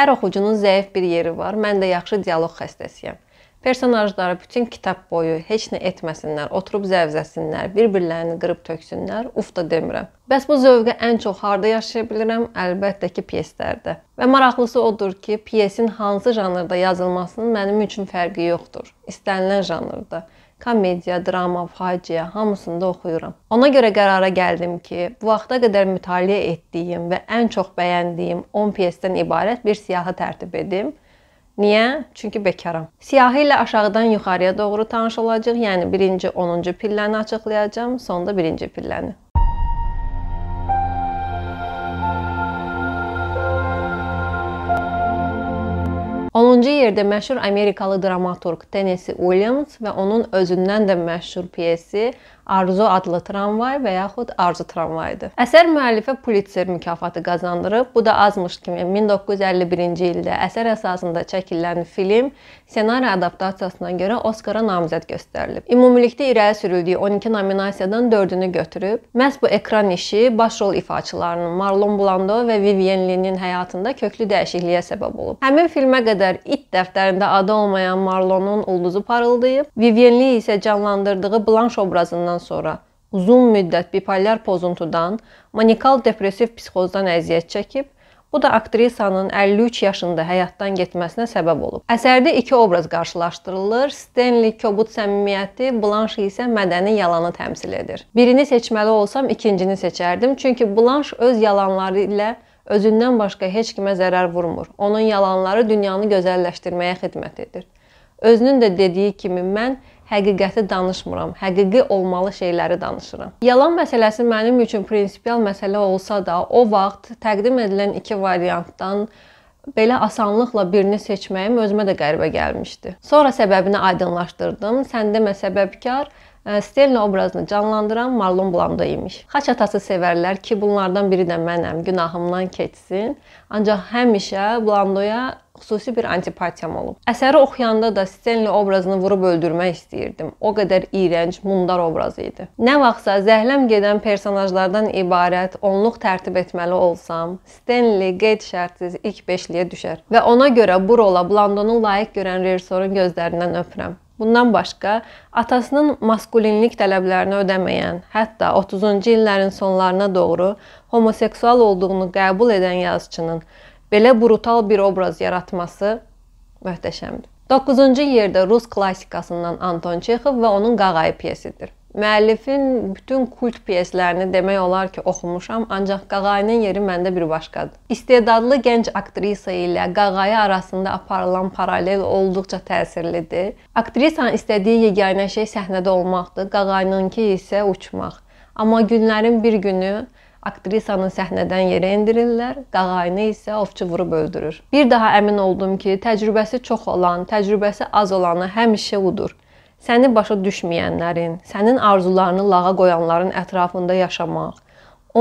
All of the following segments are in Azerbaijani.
Hər oxucunun zəif bir yeri var. Mən də yaxşı dialoq xəstəsiyəm. Personajları bütün kitab boyu heç nə etməsinlər, oturub zəvzəsinlər, bir-birlərini qırıb töksünlər, uf da demirəm. Bəs bu zövqü ən çox harda yaşaya bilirəm? Əlbəttə ki, pyeslərdə. Və maraqlısı odur ki, pyesin hansı janrda yazılmasının mənim üçün fərqi yoxdur. İstənilən janrda komediya, drama, faciə hamısında oxuyuram. Ona görə qərara gəldim ki, bu vaxta qədər mütaliə etdiyim və ən çox bəyəndiyim 10 pyesdən ibarət bir siyahı tərtib edim. Niyə? Çünki bekaram. Siyahı ilə aşağıdan yuxarıya doğru tanış olacağıq. Yəni birinci 10-cu pilləni açıqlayacağam, sonda birinci pilləni. Altıncı yerdə məşhur Amerikalı dramaturq Tennessee Williams və onun özündən də məşhur pyesi Arzu adlı tramvay və yaxud Arzu tramvayıdır. Əsər müəllifə Pulitzer mükafatı qazandırıb. Bu da azmış kimi 1951-ci ildə əsər əsasında çəkilən film ssenari adaptasiyasına görə Oskara namizəd göstərilib. Ümumilikdə irəli sürüldüyü 12 nominasiyadan 4-ünü götürüb. Məhz bu ekran işi baş rol ifaçılarının Marlon Blando və Vivien Lee'nin həyatında köklü dəyişikliyə səbəb olub. Həmin filmə qədər it dəftərində adı olmayan Marlonun ulduzu parıldayıb, Vivien Lee isə canlandırdığı Blanche obrazından sonra uzun müddət bipolyar pozuntudan, manikal depressiv psixozdan əziyyət çəkib, bu da aktrisanın 53 yaşında həyatdan getməsinə səbəb olub. Əsərdə iki obraz qarşılaşdırılır. Stanley kobud səmimiyyəti, Blanche isə mədəni yalanı təmsil edir. Birini seçməli olsam ikincini seçərdim, çünki Blanche öz yalanları ilə özündən başqa heç kimə zərər vurmur. Onun yalanları dünyanı gözəlləşdirməyə xidmət edir. Özünün də dediyi kimi mən həqiqəti danışmıram, həqiqi olmalı şeyləri danışıram. Yalan məsələsi mənim üçün prinsipial məsələ olsa da, o vaxt təqdim edilən iki variantdan belə asanlıqla birini seçməyim özümə də qəribə gəlmişdi. Sonra səbəbini aydınlaşdırdım. Sən demə səbəbkar Sterlin obrazını canlandıran Marlon Blando imiş. Xaç atası sevərlər ki, bunlardan biri də mənəm, günahımdan keçsin. Ancaq həmişə Blandoya xüsusi bir antipatiyam olub. Əsəri oxuyanda da Stenli obrazını vurub öldürmək istəyirdim. O qədər iyrənc, mundar obraz idi. Nə vaxtsa zəhləm gedən personajlardan ibarət onluq tərtib etməli olsam, Stenli qeyd şərtsiz ilk 5-liyə düşər və ona görə bu rola Blandonu layiq görən rejissorun gözlərindən öpürəm. Bundan başqa, atasının maskulinlik tələblərini ödəməyən, hətta 30-cu illərin sonlarına doğru homoseksual olduğunu qəbul edən yazıçının belə brutal bir obraz yaratması möhtəşəmdir. 9-cu yerdə rus klassikasından Anton Çexov və onun Qağayı piyesidir. Müəllifin bütün kult pyeslərini demək olar ki, oxumuşam, ancaq Qağayının yeri məndə bir başqadır. İstedadlı gənc aktrisa ilə Qağayı arasında aparılan paralel olduqca təsirlidir. Aktrisanın istədiyi yeganə şey səhnədə olmaqdır, Qağayınınki isə uçmaq. Amma günlərin bir günü Aktrisanı səhnədən yerə endirirlər, qağayını isə ovçu vurub öldürür. Bir daha əmin oldum ki, təcrübəsi çox olan, təcrübəsi az olanı həmişə udur. Səni başa düşməyənlərin, sənin arzularını lağa qoyanların ətrafında yaşamaq,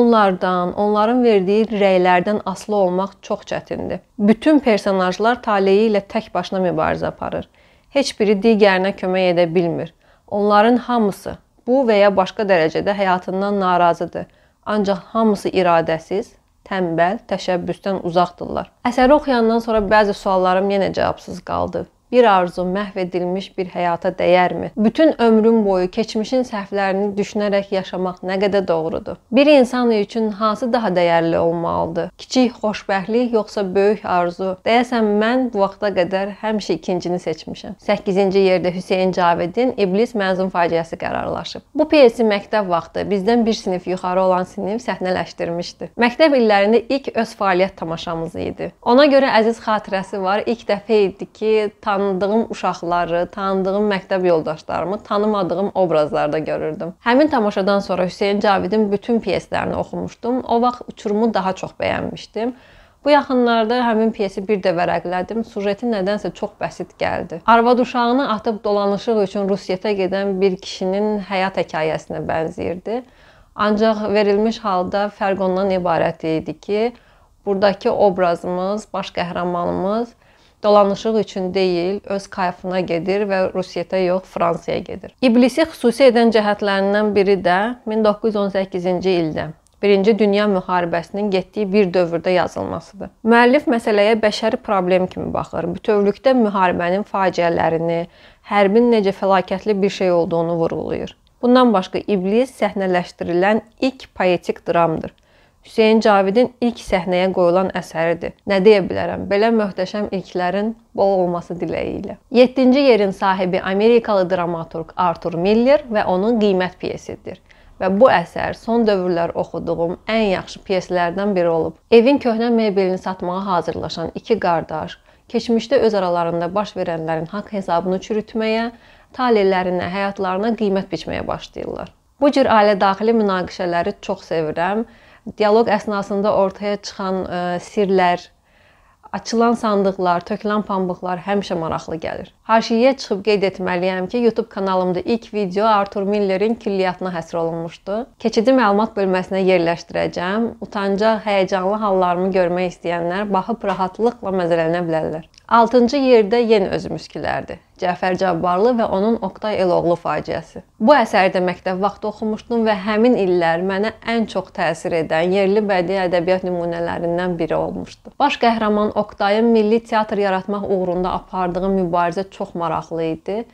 onlardan, onların verdiyi rəylərdən aslı olmaq çox çətindir. Bütün personajlar taleyi ilə tək başına mübarizə aparır. Heç biri digərinə kömək edə bilmir. Onların hamısı bu və ya başqa dərəcədə həyatından narazıdır Ancaq hamısı iradəsiz, tənbəl, təşəbbüsdən uzaqdırlar. Əsəri oxuyandan sonra bəzi suallarım yenə cavabsız qaldı bir arzu məhv edilmiş bir həyata dəyərmi? Bütün ömrüm boyu keçmişin səhvlərini düşünərək yaşamaq nə qədər doğrudur? Bir insan üçün hansı daha dəyərli olmalıdır? Kiçik xoşbəxtlik yoxsa böyük arzu? Deyəsən mən bu vaxta qədər həmişə ikincini seçmişəm. 8-ci yerdə Hüseyn Cavidin İblis məzun faciəsi qərarlaşıb. Bu pyesi məktəb vaxtı bizdən bir sinif yuxarı olan sinif səhnələşdirmişdi. Məktəb illərində ilk öz fəaliyyət tamaşamız idi. Ona görə əziz xatirəsi var. İlk dəfə idi ki, tanı tanıdığım uşaqları, tanıdığım məktəb yoldaşlarımı tanımadığım obrazlarda görürdüm. Həmin tamaşadan sonra Hüseyn Cavidin bütün pyeslərini oxumuşdum. O vaxt uçurumu daha çox bəyənmişdim. Bu yaxınlarda həmin pyesi bir də vərəqlədim. Sujeti nədənsə çox bəsit gəldi. Arvad uşağını atıb dolanışıq üçün Rusiyətə gedən bir kişinin həyat hekayəsinə bənzəyirdi. Ancaq verilmiş halda fərq ondan ibarət idi ki, burdakı obrazımız, baş qəhrəmanımız dolanışıq üçün deyil, öz kayfına gedir və Rusiyaya yox, Fransaya gedir. İblisi xüsusi edən cəhətlərindən biri də 1918-ci ildə Birinci Dünya müharibəsinin getdiyi bir dövrdə yazılmasıdır. Müəllif məsələyə bəşəri problem kimi baxır. Bütövlükdə müharibənin faciələrini, hərbin necə fəlakətli bir şey olduğunu vurğulayır. Bundan başqa iblis səhnələşdirilən ilk poetik dramdır. Hüseyn Cavidin ilk səhnəyə qoyulan əsəridir. Nə deyə bilərəm? Belə möhtəşəm ilklərin bol olması diləyi ilə. 7-ci yerin sahibi Amerikalı dramaturq Arthur Miller və onun Qiymət piyesidir. Və bu əsər son dövrlər oxuduğum ən yaxşı pyeslərdən biri olub. Evin köhnə mebelini satmağa hazırlaşan iki qardaş keçmişdə öz aralarında baş verənlərin haqq hesabını çürütməyə, taleylərinə, həyatlarına qiymət biçməyə başlayırlar. Bu cür ailə daxili münaqişələri çox sevirəm dialoq əsnasında ortaya çıxan ə, e, sirlər, açılan sandıqlar, tökülən pambıqlar həmişə maraqlı gəlir. Haşiyə çıxıb qeyd etməliyəm ki, YouTube kanalımda ilk video Artur Millerin külliyatına həsr olunmuşdu. Keçidi məlumat bölməsinə yerləşdirəcəm. Utancaq, həyəcanlı hallarımı görmək istəyənlər baxıb rahatlıqla məzələnə bilərlər. 6-cı yerdə yenə özümüzkilərdir. Cəfər Cabbarlı və onun Oqtay Eloğlu faciəsi. Bu əsəri də məktəb vaxtı oxumuşdum və həmin illər mənə ən çox təsir edən yerli bədii ədəbiyyat nümunələrindən biri olmuşdu. Baş qəhrəman Oqtayın milli teatr yaratmaq uğrunda apardığı mübarizə çox maraqlı idi.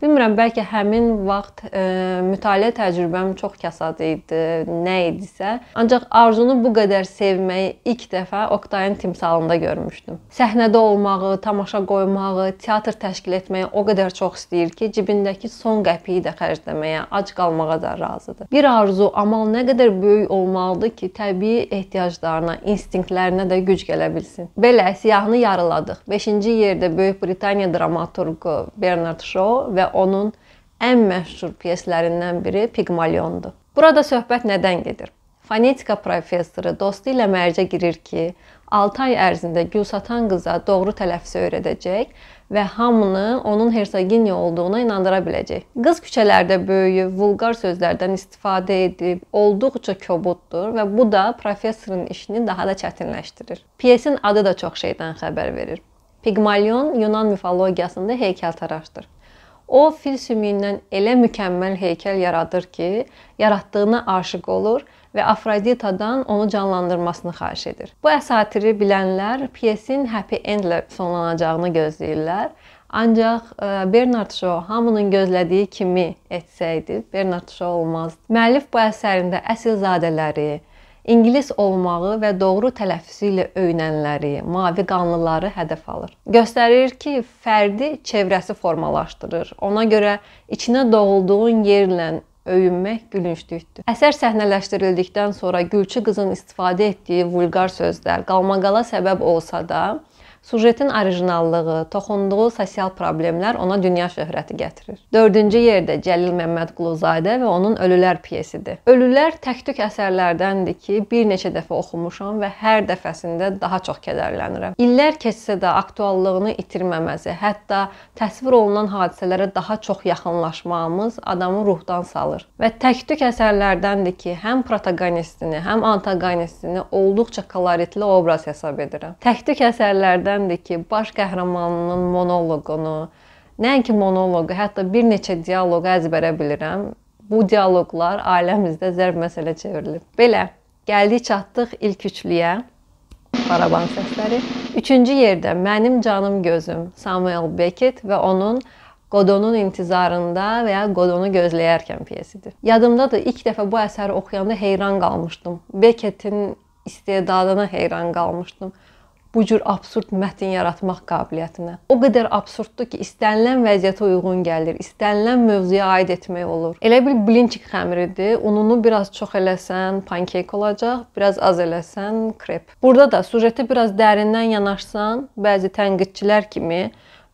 Bilmirəm, bəlkə həmin vaxt e, mütaliə təcrübəm çox kasadı idi, nə idisə. Ancaq arzunu bu qədər sevməyi ilk dəfə Oktayın timsalında görmüşdüm. Səhnədə olmağı, tamaşa qoymağı, teatr təşkil etməyi o qədər çox istəyir ki, cibindəki son qəpiyi də xərcləməyə, ac qalmağa da razıdır. Bir arzu, amal nə qədər böyük olmalıdır ki, təbii ehtiyaclarına, instinktlərinə də güc gələ bilsin. Belə siyahını yarıladıq. 5-ci yerdə Böyük Britaniya dramaturqu Bernard Shaw və onun ən məşhur pyeslərindən biri Pigmaliondur. Burada söhbət nədən gedir? Fonetika professoru dostu ilə mərcə girir ki, 6 ay ərzində gül satan qıza doğru tələffüz öyrədəcək və hamını onun hersoginya olduğuna inandıra biləcək. Qız küçələrdə böyüyüb, vulqar sözlərdən istifadə edib, olduqca kobuddur və bu da professorun işini daha da çətinləşdirir. Pyesin adı da çox şeydən xəbər verir. Pigmalion Yunan mifologiyasında heykəltaraşdır. O fil sümüyündən elə mükəmməl heykəl yaradır ki, yaratdığına aşiq olur və Afroditadan onu canlandırmasını xahiş edir. Bu əsatiri bilənlər pyesin happy endlə sonlanacağını gözləyirlər. Ancaq e, Bernard Shaw hamının gözlədiyi kimi etsəydi, Bernard Shaw olmazdı. Müəllif bu əsərində əsilzadələri, ingilis olmağı və doğru tələffüzü ilə öyrənənləri, mavi qanlıları hədəf alır. Göstərir ki, fərdi çevrəsi formalaşdırır. Ona görə içinə doğulduğun yerlə öyünmək gülünclükdür. Əsər səhnələşdirildikdən sonra Gülçü qızın istifadə etdiyi vulqar sözlər qalmaqala səbəb olsa da, Sujetin orijinallığı, toxunduğu sosial problemlər ona dünya şöhrəti gətirir. 4-cü yerdə Cəlil Məmmədquluzadə və onun Ölülər piyesidir. Ölülər təktük əsərlərdəndir ki, bir neçə dəfə oxumuşam və hər dəfəsində daha çox kədərlənirəm. İllər keçsə də aktuallığını itirməməsi, hətta təsvir olunan hadisələrə daha çox yaxınlaşmamız adamı ruhdan salır. Və təktük əsərlərdəndir ki, həm protoqonistini, həm antoqonistini olduqca koloritli obraz hesab edirəm. Təktük əsərlərdə bədəmdir ki, baş qəhrəmanının monoloqunu, nəinki monoloqu, hətta bir neçə dialoqu əzbərə bilirəm. Bu dialoqlar ailəmizdə zərb məsələ çevrilib. Belə gəldik çatdıq ilk üçlüyə. Baraban səsləri. Üçüncü yerdə Mənim canım gözüm Samuel Beckett və onun Godonun intizarında və ya Godonu gözləyərkən piyesidir. Yadımdadır, ilk dəfə bu əsəri oxuyanda heyran qalmışdım. Beckettin istedadına heyran qalmışdım bu cür absurd mətn yaratmaq qabiliyyətinə. O qədər absurddur ki, istənilən vəziyyətə uyğun gəlir, istənilən mövzuya aid etmək olur. Elə bil blinçik xəmiridir. Ununu biraz çox eləsən, pankeyk olacaq, biraz az eləsən, krep. Burada da sujetə biraz dərindən yanaşsan, bəzi tənqidçilər kimi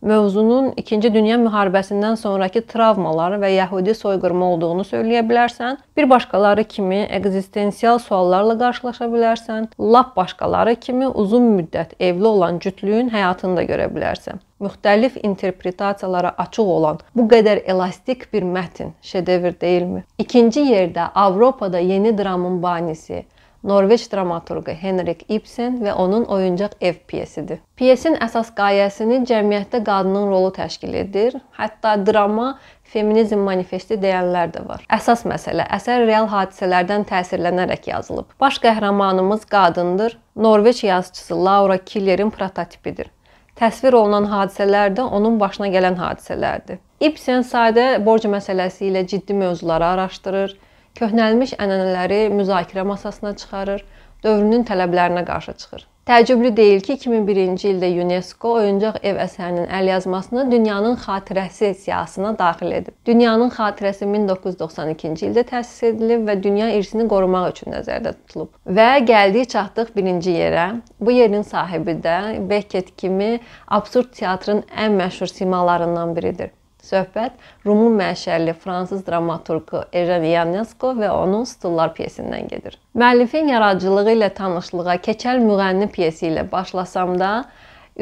mövzunun 2-ci Dünya müharibəsindən sonrakı travmalar və yəhudi soyqırımı olduğunu söyləyə bilərsən. Bir başqaları kimi ekzistensial suallarla qarşılaşa bilərsən. Lap başqaları kimi uzun müddət evli olan cütlüyün həyatını da görə bilərsən. Müxtəlif interpretasiyalara açıq olan bu qədər elastik bir mətn şedevr deyilmi? İkinci yerdə Avropada yeni dramın banisi Norveç dramaturqu Henrik Ibsen və onun Oyuncaq ev piyesidir. Piyesin əsas qayəsini cəmiyyətdə qadının rolu təşkil edir. Hətta drama feminizm manifesti deyənlər də var. Əsas məsələ əsər real hadisələrdən təsirlənərək yazılıb. Baş qəhrəmanımız qadındır. Norveç yazıçısı Laura Killerin prototipidir. Təsvir olunan hadisələr də onun başına gələn hadisələrdir. Ibsen sadə borc məsələsi ilə ciddi mövzuları araşdırır köhnəlmiş ənənələri müzakirə masasına çıxarır, dövrünün tələblərinə qarşı çıxır. Təəccüblü deyil ki, 2001-ci ildə UNESCO oyuncaq ev əsərinin əlyazmasını dünyanın xatirəsi siyahısına daxil edib. Dünyanın xatirəsi 1992-ci ildə təsis edilib və dünya irsini qorumaq üçün nəzərdə tutulub. Və gəldik çatdıq 1-ci yerə. Bu yerin sahibi də Beckett kimi absurd teatrın ən məşhur simalarından biridir. Söhbət Rumun mənşəlli fransız dramaturqu Ejen Yanesko və onun Stullar pyesindən gedir. Müəllifin yaradıcılığı ilə tanışlığa Keçəl müğənni pyesi ilə başlasam da,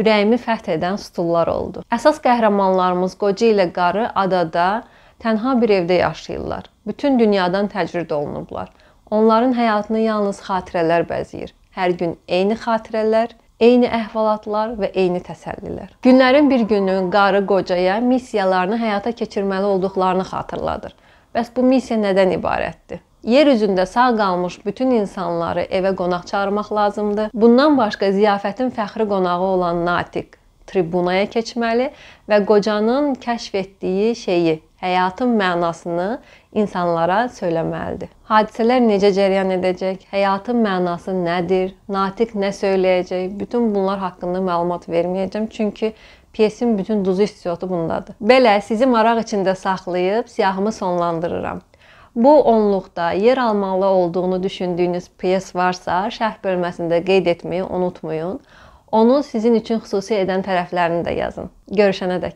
ürəyimi fəth edən stullar oldu. Əsas qəhrəmanlarımız qoca ilə qarı adada tənha bir evdə yaşayırlar. Bütün dünyadan təcrid olunublar. Onların həyatını yalnız xatirələr bəzəyir. Hər gün eyni xatirələr, Eyni əhvalatlar və eyni təsəllilər. Günlərin bir günü qarı qocaya missiyalarını həyata keçirməli olduqlarını xatırladır. Bəs bu missiya nədən ibarətdir? Yer üzündə sağ qalmış bütün insanları evə qonaq çağırmaq lazımdır. Bundan başqa ziyafətin fəxri qonağı olan Natiq tribunaya keçməli və qocanın kəşf etdiyi şeyi həyatın mənasını insanlara söyləməlidir. Hadisələr necə cərəyan edəcək, həyatın mənası nədir, natiq nə söyləyəcək, bütün bunlar haqqında məlumat verməyəcəm çünki pyesin bütün duzu istiyotu bundadır. Belə sizi maraq içində saxlayıb siyahımı sonlandırıram. Bu onluqda yer almalı olduğunu düşündüyünüz pyes varsa, şərh bölməsində qeyd etməyi unutmayın. Onu sizin üçün xüsusi edən tərəflərini də yazın. Görüşənə dək.